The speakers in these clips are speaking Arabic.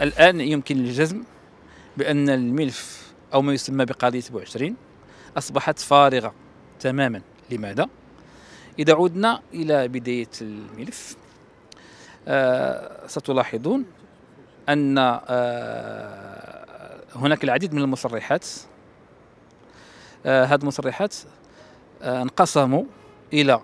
الآن يمكن الجزم بأن الملف أو ما يسمى بقضية 27 أصبحت فارغة تماما لماذا؟ إذا عدنا إلى بداية الملف آه ستلاحظون أن آه هناك العديد من المصرحات آه المصرحات المصرحات آه، انقسموا إلى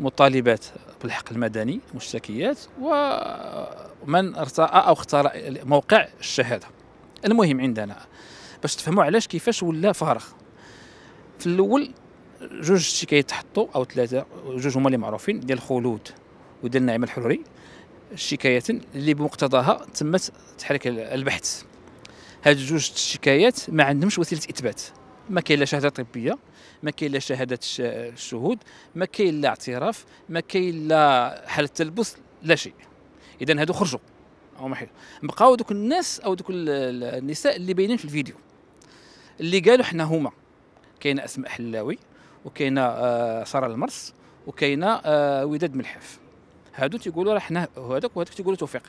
مطالبات بالحق المدني والشكيات ومن ارتأى أو اختار موقع الشهادة المهم عندنا باش تفهموا علاش كيفاش ولا فارغ في الأول جوج الشكايات تحطوا أو ثلاثة جوج هما اللي معروفين ديال الخلود وديال نعيم الحروري الشكايات اللي بمقتضاها تمت تحريك البحث هاد جوج الشكايات ما عندهمش وسيله اثبات ما كاين لا شهاده طبيه ما كاين لا شهاده الشهود ما كاين لا اعتراف ما كاين لا حاله تلبس لا شيء اذا هادو خرجوا او حلو بقاو دوك الناس او دوك النساء اللي باينين في الفيديو اللي قالوا حنا هما كاينه اسماء حلاوي وكاينه آه، ساره المرس وكاينه آه، وداد ملحف هادو تيقولوا راه حنا هذاك وهذاك تيقولوا توفيق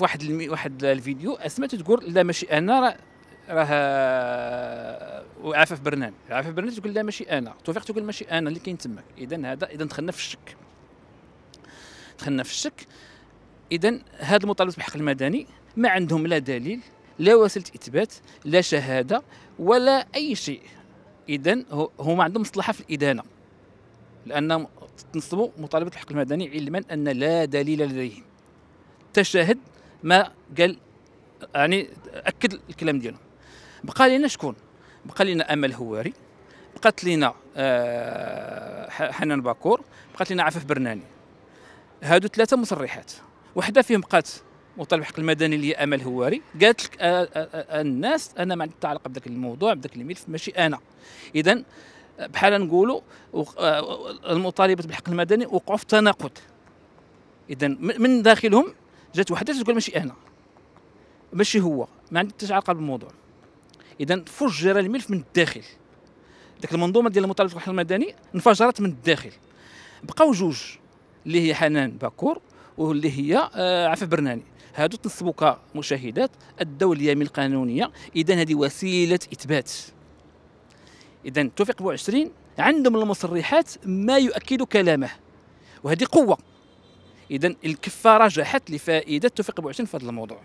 واحد واحد الفيديو اسماء تقول لا ماشي انا راه راه آه، وعفف برنان عفف برنان تقول لا ماشي انا توفيق تقول ماشي انا اللي كاين تماك اذا هذا اذا دخلنا في الشك دخلنا في الشك اذا هاد المطالبات بالحق المدني ما عندهم لا دليل لا وسيله اثبات لا شهاده ولا اي شيء اذا هما عندهم مصلحه في الادانه لان تنصبوا مطالبه الحق المدني علما ان لا دليل لديهم تشاهد ما قال يعني اكد الكلام ديالهم بقى لنا شكون بقى لنا امل هواري بقات لنا آه، حنان باكور بقات لنا عفاف برناني هادو ثلاثه مصرحات وحده فيهم بقات مطالب حق المدني اللي امل هواري قالت لك آه، آه، الناس انا ما عندي تعلق بذاك الموضوع بذاك الملف ماشي انا اذا بحال نقولوا المطالبه بالحق المدني وقعوا في تناقض اذا من داخلهم جات وحده تقول ماشي انا ماشي هو ما عندي حتى علاقه بالموضوع اذا فجر الملف من الداخل ديك المنظومه ديال المطالبه بالحل المدني انفجرت من الداخل بقاو جوج اللي هي حنان باكور واللي هي آه، عفاف برناني هادو تنصبوا كمشاهدات ادوا اليمين القانونيه اذا هذه وسيله اثبات اذا توفيق بو 20 عندهم المصرحات ما يؤكد كلامه وهذه قوه اذا الكفاره رجحت لفائده توفيق بو 20 في هذا الموضوع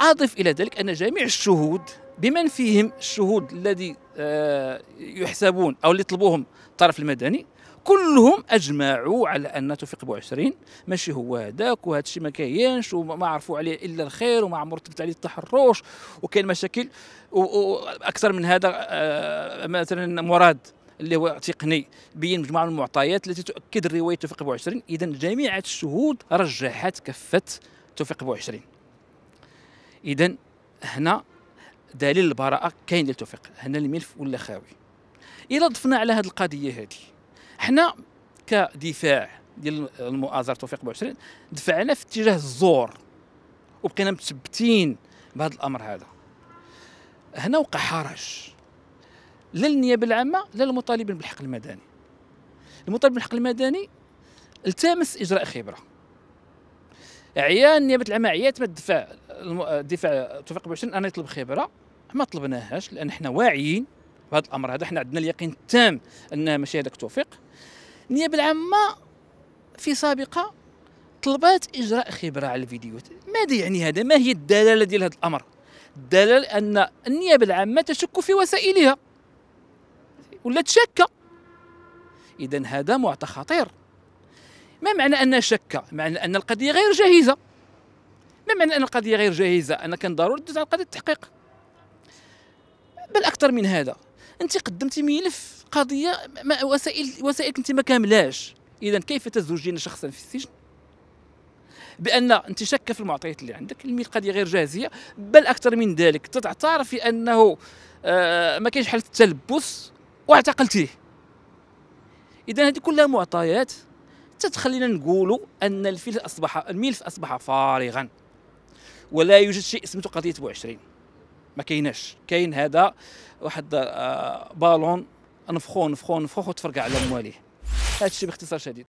اضف الى ذلك ان جميع الشهود بمن فيهم الشهود الذي آه، يحسبون أو اللي طلبوهم الطرف المدني كلهم اجمعوا على ان توفيق بو 20 ماشي هو هذاك وهذا الشيء ما كاينش وما عرفوا عليه الا الخير وما عمر ثبت عليه التحرش وكاين مشاكل واكثر من هذا آه، مثلا مراد اللي هو تقني بين مجموعه من المعطيات التي تؤكد روايه توفيق بو 20 اذا جميع الشهود رجحت كفه توفيق بو 20 اذا هنا دليل البراءه كاين ديال التوفيق هنا الملف ولا خاوي الا ضفنا على هذه القضيه هذه حنا كدفاع ديال المؤازره توفيق 24 دفعنا في اتجاه الزور وبقينا متثبتين بهذا الامر هذا هنا وقع حرج لا للنيابه العامه لا للمطالبين بالحق المدني المطالب بالحق المدني التمس اجراء خبره عيان النيابه العامه عيات ما تدفع الدفاع توفيق 24 انا يطلب خبره ما طلبناهاش لان حنا واعيين بهذا الامر هذا حنا عندنا اليقين التام ان ماشي هذاك توفيق النيابه العامه في سابقه طلبات اجراء خبره على الفيديوهات ماذا يعني هذا ما هي الدلاله ديال هذا الامر الدلاله ان النيابه العامه تشك في وسائلها ولا تشك اذا هذا معطى خطير ما معنى ان شك معنى ان القضيه غير جاهزه ما معنى ان القضيه غير جاهزه انا كان ضروري تدوز على قضيه التحقيق بل اكثر من هذا انت قدمتي ملف قضيه ما وسائل وسائلك انت ما كاملاش اذا كيف تزوجين شخصا في السجن بان انت شاكه في المعطيات اللي عندك القضيه غير جاهزه بل اكثر من ذلك تعترفي انه آه، ما كاينش حاله التلبس واعتقلتيه اذا هذه كلها معطيات تتخلينا نقولوا ان الفيل اصبح الملف اصبح فارغا ولا يوجد شيء سميتو قضيه 27 ما كايناش كاين هذا واحد آه، بالون نفخو نفخو نفخو وتفرقع على مواليه هذا الشيء باختصار شديد